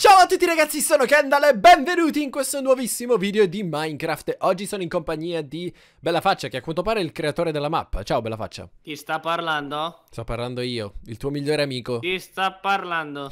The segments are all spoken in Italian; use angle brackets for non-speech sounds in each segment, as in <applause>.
Ciao a tutti ragazzi, sono Kendall e benvenuti in questo nuovissimo video di Minecraft Oggi sono in compagnia di Bella Faccia, che a quanto pare è il creatore della mappa Ciao Bella Faccia Chi sta parlando? Sto parlando io, il tuo migliore amico Chi sta parlando? <laughs>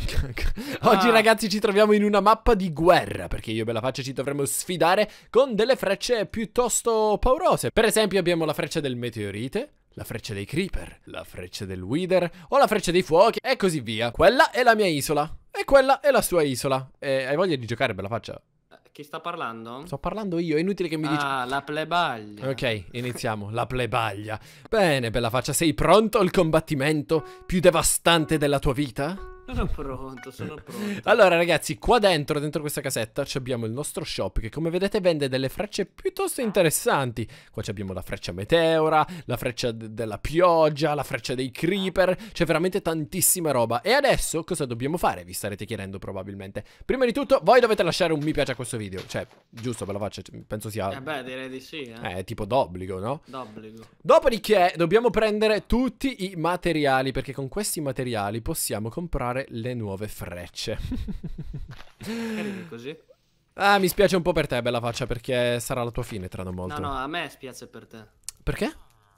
Oggi ah. ragazzi ci troviamo in una mappa di guerra Perché io e Bella Faccia ci dovremmo sfidare con delle frecce piuttosto paurose Per esempio abbiamo la freccia del meteorite la freccia dei creeper, la freccia del wither o la freccia dei fuochi e così via. Quella è la mia isola e quella è la sua isola. E hai voglia di giocare, bella faccia? Eh, Chi sta parlando? Sto parlando io, è inutile che mi ah, dici. Ah, la plebaglia. Ok, iniziamo, la plebaglia. Bene, bella faccia, sei pronto al combattimento più devastante della tua vita? Sono pronto, sono pronto. Allora, ragazzi, qua dentro, dentro questa casetta, abbiamo il nostro shop che, come vedete, vende delle frecce piuttosto interessanti. Qua abbiamo la freccia meteora, la freccia della pioggia, la freccia dei creeper. C'è veramente tantissima roba. E adesso cosa dobbiamo fare? Vi starete chiedendo probabilmente. Prima di tutto, voi dovete lasciare un mi piace a questo video. Cioè, giusto, ve lo faccio. Cioè, penso sia... Eh beh, direi di sì. Eh, eh tipo d'obbligo, no? D'obbligo. Dopodiché, dobbiamo prendere tutti i materiali, perché con questi materiali possiamo comprare comprare le nuove frecce. Carini così. Ah, mi spiace un po' per te, bella faccia, perché sarà la tua fine tra non molto. No, no, a me spiace per te. Perché?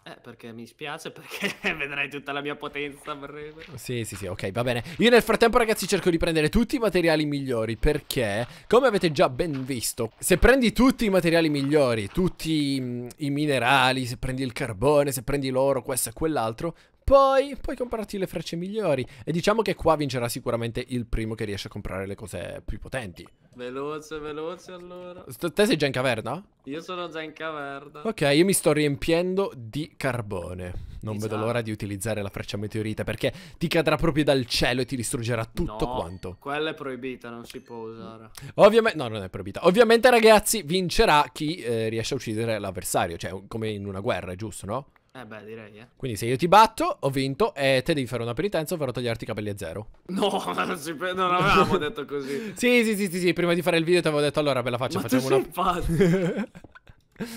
Eh, perché mi spiace, perché <laughs> vedrai tutta la mia potenza breve. Sì, sì, sì, ok, va bene. Io nel frattempo, ragazzi, cerco di prendere tutti i materiali migliori, perché, come avete già ben visto, se prendi tutti i materiali migliori, tutti mm, i minerali, se prendi il carbone, se prendi l'oro, questo e quell'altro, poi puoi comprarti le frecce migliori. E diciamo che qua vincerà sicuramente il primo che riesce a comprare le cose più potenti. Veloce, veloce allora. St te sei già in caverna? Io sono già in caverna. Ok, io mi sto riempiendo di carbone. Non esatto. vedo l'ora di utilizzare la freccia meteorita perché ti cadrà proprio dal cielo e ti distruggerà tutto no, quanto. Quella è proibita, non si può usare. Ovviamente, no, non è proibita. Ovviamente, ragazzi, vincerà chi eh, riesce a uccidere l'avversario. Cioè, come in una guerra, giusto, no? Eh beh, direi, eh. Quindi se io ti batto, ho vinto e te devi fare una penitenza, ovvero tagliarti i capelli a zero. No, non, si, non avevamo detto così. <laughs> sì, sì, sì, sì, sì, prima di fare il video ti avevo detto allora, bella faccia, Ma facciamo una... Ma <laughs> <laughs>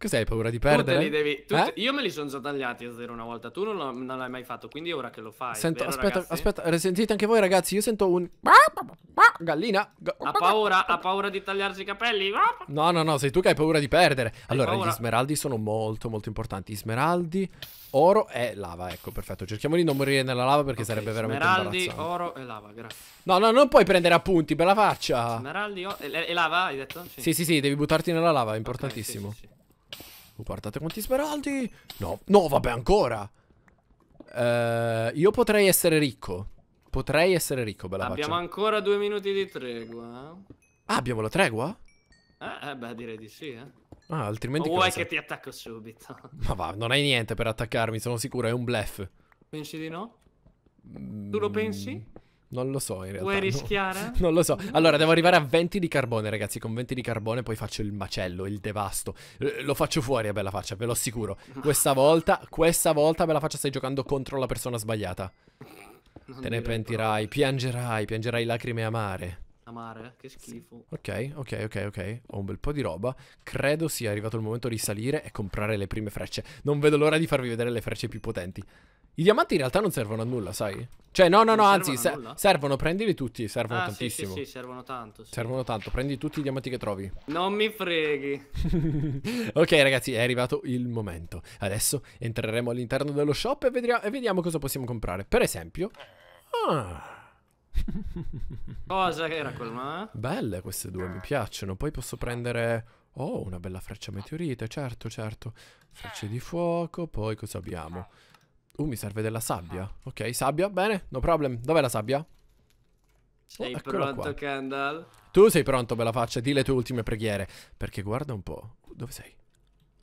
Cos'hai hai paura di perdere? Tu li devi. Tu, eh? Io me li sono già tagliati a zero una volta. Tu non, non l'hai mai fatto, quindi ora che lo fai. Sento, vero, aspetta, ragazzi? aspetta, sentite anche voi, ragazzi. Io sento un. Gallina. Ha paura, ha paura di tagliarsi i capelli? No, no, no, sei tu che hai paura di perdere. Allora, gli smeraldi sono molto, molto importanti. smeraldi, oro e lava. Ecco, perfetto. Cerchiamo di non morire nella lava perché okay, sarebbe veramente smeraldi, oro e lava. Grazie. No, no, non puoi prendere appunti, bella faccia. Smeraldi, oro e, lava, hai detto? Sì, sì, sì, sì devi buttarti nella lava. È importantissimo. Okay, sì, sì, Guardate quanti smeraldi. No, no, vabbè, ancora. Uh, io potrei essere ricco. Potrei essere ricco, bella Abbiamo faccia. ancora due minuti di tregua. Ah, abbiamo la tregua? Eh, eh beh, direi di sì, eh. Ah, altrimenti o vuoi che ti attacco subito? <laughs> Ma va, non hai niente per attaccarmi, sono sicuro, è un bluff. Pensi di no? Mm... Tu lo pensi? Non lo so in realtà. Vuoi rischiare? No, <laughs> non lo so. Mm. Allora, devo arrivare a 20 di carbone, ragazzi. Con 20 di carbone poi faccio il macello, il devasto. Lo faccio fuori a bella faccia, ve lo assicuro. Questa volta, questa volta bella faccia stai giocando contro la persona sbagliata. Non Te ne pentirai, piangerai, piangerai lacrime amare amare, eh? che schifo. Ok, ok, ok, ok. Ho un bel po' di roba. Credo sia arrivato il momento di salire e comprare le prime frecce. Non vedo l'ora di farvi vedere le frecce più potenti. I diamanti in realtà non servono a nulla, sai? Cioè, no, no, no, anzi, servono, se servono, prendili tutti, servono ah, tantissimo. Sì, sì, sì, servono tanto. Sì. Servono tanto, prendi tutti i diamanti che trovi. Non mi freghi. <laughs> ok, ragazzi, è arrivato il momento. Adesso entreremo all'interno dello shop e, e vediamo cosa possiamo comprare. Per esempio... Ah... <laughs> Cosa era quella? Eh? Belle queste due, mi eh. piacciono. Poi posso prendere... Oh, una bella freccia meteorite, certo, certo. Frecce di fuoco, poi cosa abbiamo? Uh, mi serve della sabbia. Ah. Ok, sabbia, bene, no problem. Dov'è la sabbia? Sei oh, pronto, qua. Kendall? Tu sei pronto, bella faccia. Dì le tue ultime preghiere. Perché guarda un po'. Dove sei?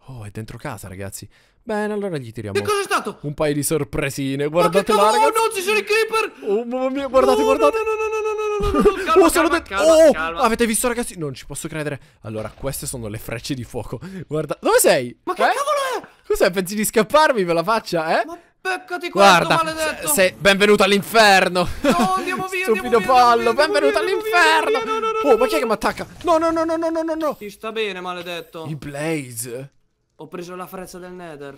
Oh, è dentro casa, ragazzi. Bene, allora gli tiriamo. Che cos'è stato? Un paio di sorpresine. Guardate là, ragazzi. Oh, no, ci sono i creeper. Oh, mamma mia, guardate, oh, guardate. No, no, no, no, no, no. Calma, oh, sono calma, calma, oh, calma. avete visto, ragazzi? Non ci posso credere. Allora, queste sono le frecce di fuoco. Guarda, dove sei? Ma che eh? cavolo è? Cos'è? Pensi di scapparmi per la faccia, eh? Ma Beccati Guarda, maledetto sei benvenuto all'inferno No, andiamo via Stupido pollo, benvenuto all'inferno Oh, ma chi è che mi attacca? No, no, no, no, no, no, no Ti sta bene, maledetto I Blaze ho preso la freccia del nether.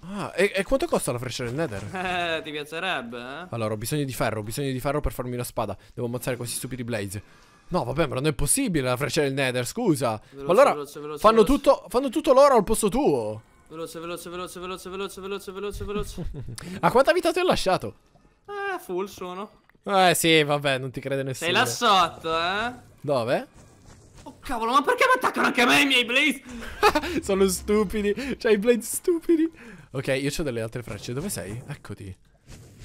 Ah, e, e quanto costa la freccia del nether? <laughs> Eh, ti piacerebbe, eh? Allora, ho bisogno di ferro, ho bisogno di ferro per farmi una spada. Devo ammazzare questi stupidi blaze. No, vabbè, ma non è possibile la freccia del nether, scusa. Veloce, allora, veloce, veloce, fanno, Tutto, fanno tutto loro al posto tuo. Veloce, veloce, veloce, veloce, veloce, veloce, veloce, veloce. <laughs> A quanta vita ti ho lasciato? Eh, full sono. Eh, sì, vabbè, non ti crede nessuno. Sei là sotto, eh? Dove? Oh cavolo, ma perché mi attaccano anche a me i miei blades? <laughs> Sono stupidi, cioè i blades stupidi. Ok, io ho delle altre frecce, dove sei? Eccoti.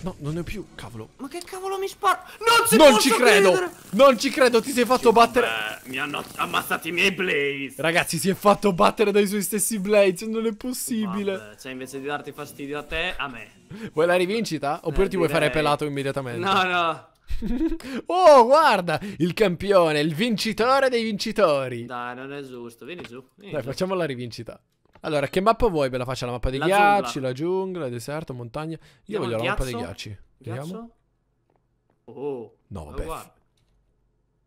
No, non ne ho più, cavolo. Ma che cavolo mi sparo? Non ci, non ci credo! Credere. Non ci credo, ti sei fatto che battere. Beh, mi hanno ammazzato i miei blades. Ragazzi, si è fatto battere dai suoi stessi blades, Non è possibile. Vabbè, cioè, invece di darti fastidio a te, a me. Vuoi la rivincita? Oppure eh, ti direi... vuoi fare pelato immediatamente? No, no. <laughs> oh, guarda, il campione, il vincitore dei vincitori. Dai, non è giusto, vieni su. Vieni Dai, giù. facciamo la rivincita. Allora, che mappa vuoi? Ve la faccio la mappa dei la ghiacci, giungla. la giungla, il deserto, montagna. Io Andiamo voglio la mappa dei ghiacci. Vediamo. Oh. No, vabbè. Ma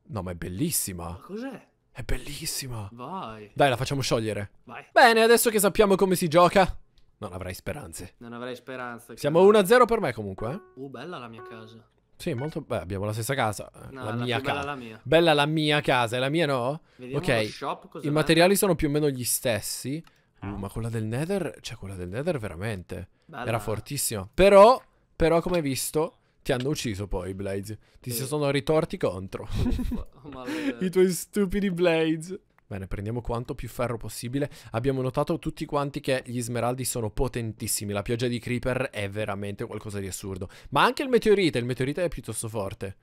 no, ma è bellissima. Ma cos'è? È bellissima. Vai. Dai, la facciamo sciogliere. Vai. Bene, adesso che sappiamo come si gioca, non avrai speranze. Non avrai speranze. Siamo 1-0 per me comunque, eh? Uh, bella la mia casa. Sì, molto beh, abbiamo la stessa casa. No, la, la mia casa. Bella la mia. Bella la mia casa, e la mia no? Vediamo ok. Shop, I materiali sono più o meno gli stessi. Ah. Uh, ma quella del Nether, cioè quella del Nether veramente Bella. era fortissima. Però, però come hai visto, ti hanno ucciso poi i Blades. Ti sì. si sono ritorti contro. <laughs> I tuoi stupidi Blades. Bene, prendiamo quanto più ferro possibile. Abbiamo notato tutti quanti che gli smeraldi sono potentissimi. La pioggia di creeper è veramente qualcosa di assurdo. Ma anche il meteorite, il meteorite è piuttosto forte.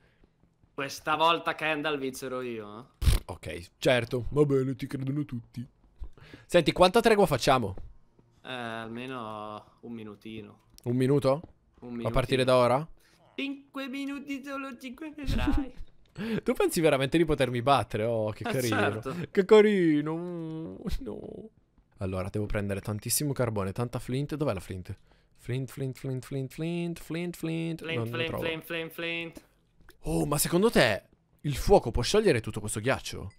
Questa volta Kendall vincero io. Eh? Ok, certo, va bene, ti credono tutti. Senti, quanta tregua facciamo? Eh, almeno un minutino. Un minuto? Un minuto. A partire da ora? 5 minuti, solo 5 vedrai. <laughs> Tu pensi veramente di potermi battere? Oh, che eh carino. Certo. Che carino. No. Allora, devo prendere tantissimo carbone, tanta flint. Dov'è la flint? Flint, flint, flint, flint, flint, flint, flint. Flint, non flint, non flint, flint, flint. Oh, ma secondo te il fuoco può sciogliere tutto questo ghiaccio?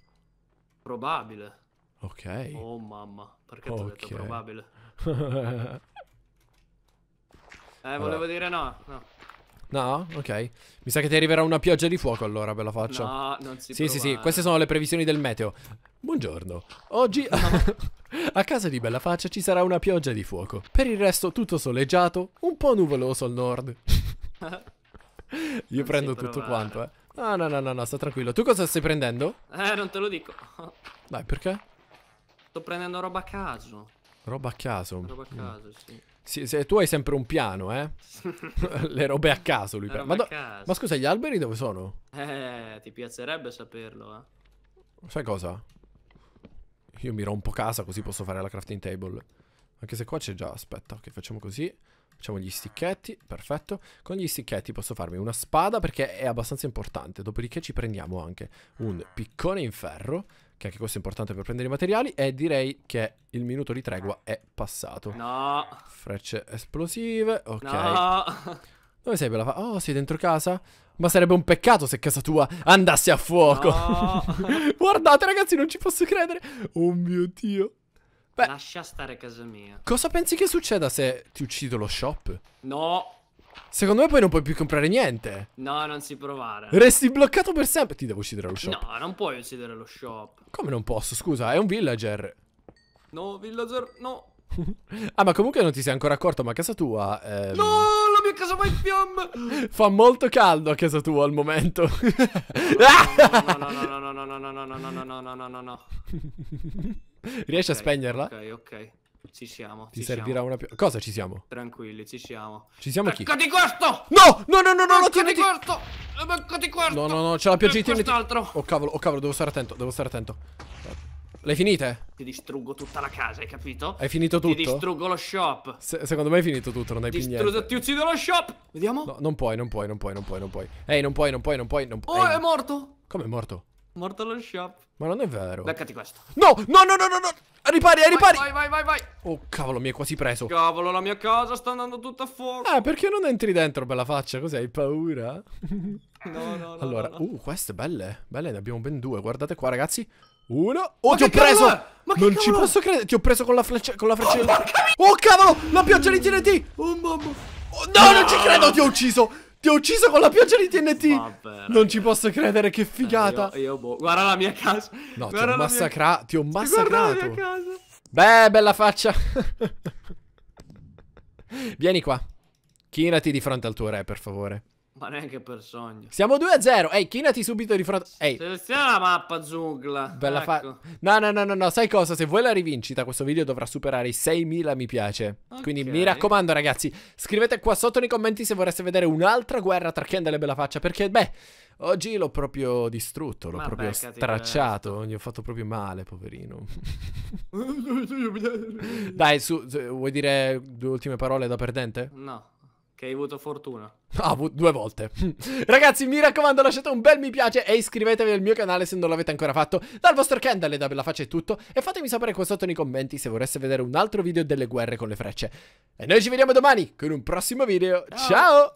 Probabile. Ok. Oh mamma, perché okay. ti ho detto probabile? <laughs> eh, volevo allora. dire no, no. No? Ok. Mi sa che ti arriverà una pioggia di fuoco allora, bella faccia. No, non si Sì, provare. sì, sì. Queste sono le previsioni del meteo. Buongiorno. Oggi <laughs> a casa di Bella Faccia ci sarà una pioggia di fuoco. Per il resto tutto soleggiato, un po' nuvoloso al nord. <laughs> Io non prendo tutto quanto, eh. No, no, no, no, no, sta tranquillo. Tu cosa stai prendendo? Eh, non te lo dico. Dai, perché? Sto prendendo roba a caso. Roba a caso. Roba a mm. caso, mm. sì. sì se, tu hai sempre un piano, eh? <laughs> Le robe a caso, lui Ma, do... Ma, scusa, gli alberi dove sono? Eh, ti piacerebbe saperlo, eh? Sai cosa? Io mi rompo casa così posso fare la crafting table. Anche se qua c'è già... Aspetta, ok, facciamo così. Facciamo gli sticchetti, perfetto. Con gli sticchetti posso farmi una spada perché è abbastanza importante. Dopodiché ci prendiamo anche un piccone in ferro, che anche questo è importante per prendere i materiali. E direi che il minuto di tregua è passato. No. Frecce esplosive, ok. No. Dove sei bella Oh, sei dentro casa? Ma sarebbe un peccato se casa tua andasse a fuoco. No. <laughs> Guardate ragazzi, non ci posso credere. Oh mio Dio. Beh, Lascia stare casa mia. Cosa pensi che succeda se ti uccido lo shop? No. Secondo me poi non puoi più comprare niente. No, non si provare. Resti bloccato per sempre. Ti devo uccidere lo shop. No, non puoi uccidere lo shop. Come non posso? Scusa, è un villager. No, villager, no. <laughs> ah, ma comunque non ti sei ancora accorto, ma a casa tua... Ehm... No, fiamme, casomai fiamme. Fa molto caldo a casa tua al momento. No, no, no, no, no, no, no, no, no, no, no, no, no, no. Riesci okay, a spegnerla? Ok, ok. Ci siamo. Ti ci servirà siamo. una più. Cosa ci siamo? Tranquilli, ci siamo. Ci siamo Becca chi? di questo! No! No, no, no, no, no, tieni di questo! Becca di questo! No, no, no, c'è la pioggia di tieni. Quest'altro. Oh cavolo, oh cavolo, devo stare attento, devo stare attento. L'hai finite? Ti distruggo tutta la casa, hai capito? Hai finito tutto? Ti distruggo lo shop. Se secondo me hai finito tutto, non hai più niente. Ti uccido lo shop. Vediamo. No, non puoi, non puoi, non puoi, non puoi, non puoi. Ehi, non puoi, non puoi, non puoi, non puoi. Oh, Ehi. è morto. Come è morto? Morto lo shop. Ma non è vero. Beccati questo. No, no, no, no, no, no. Ripari, vai, ripari. Vai, vai, vai, vai. Oh, cavolo, mi è quasi preso. Cavolo, la mia casa sta andando tutta a fuoco. Ah, perché non entri dentro, bella faccia? Cos'hai paura? <laughs> no, no, no. Allora, no, no. uh, queste belle. Belle, ne abbiamo ben due. Guardate qua, ragazzi. Uno. Oh, ma ti ho preso! È? Ma non ci posso credere, ti ho preso con la freccia. Con la freccia. Oh, oh, cavolo! La pioggia di TNT! Oh mamma! Oh, no, no, non ci credo, ti ho ucciso! Ti ho ucciso con la pioggia di TNT! Vabbè, non ci posso credere, che figata! Eh, io, io boh. Guarda la mia casa! No, ti ho, massacra mia... ti ho massacrato! Guarda la mia casa! Beh, bella faccia! <laughs> Vieni qua. Chinati di fronte al tuo re, per favore. Ma neanche per sogno. Siamo 2 0. Ehi, chinati subito di fronte. Ehi. Seleziona la mappa, Zugla. Bella ecco. fa. No, no, no, no, no, sai cosa? Se vuoi la rivincita, questo video dovrà superare i 6.000 mi piace. Okay. Quindi mi raccomando, ragazzi, scrivete qua sotto nei commenti se vorreste vedere un'altra guerra tra Kendall e Bella Faccia. Perché, beh, oggi l'ho proprio distrutto, l'ho proprio stracciato. Gli ho fatto proprio male, poverino. <laughs> Dai, su, vuoi dire due ultime parole da perdente? No. Che hai avuto fortuna. Ah, due volte. <laughs> Ragazzi, mi raccomando, lasciate un bel mi piace e iscrivetevi al mio canale se non l'avete ancora fatto. Dal vostro Kendall e da Bella Faccia è tutto. E fatemi sapere qua sotto nei commenti se vorreste vedere un altro video delle guerre con le frecce. E noi ci vediamo domani con un prossimo video. Ciao! Ciao!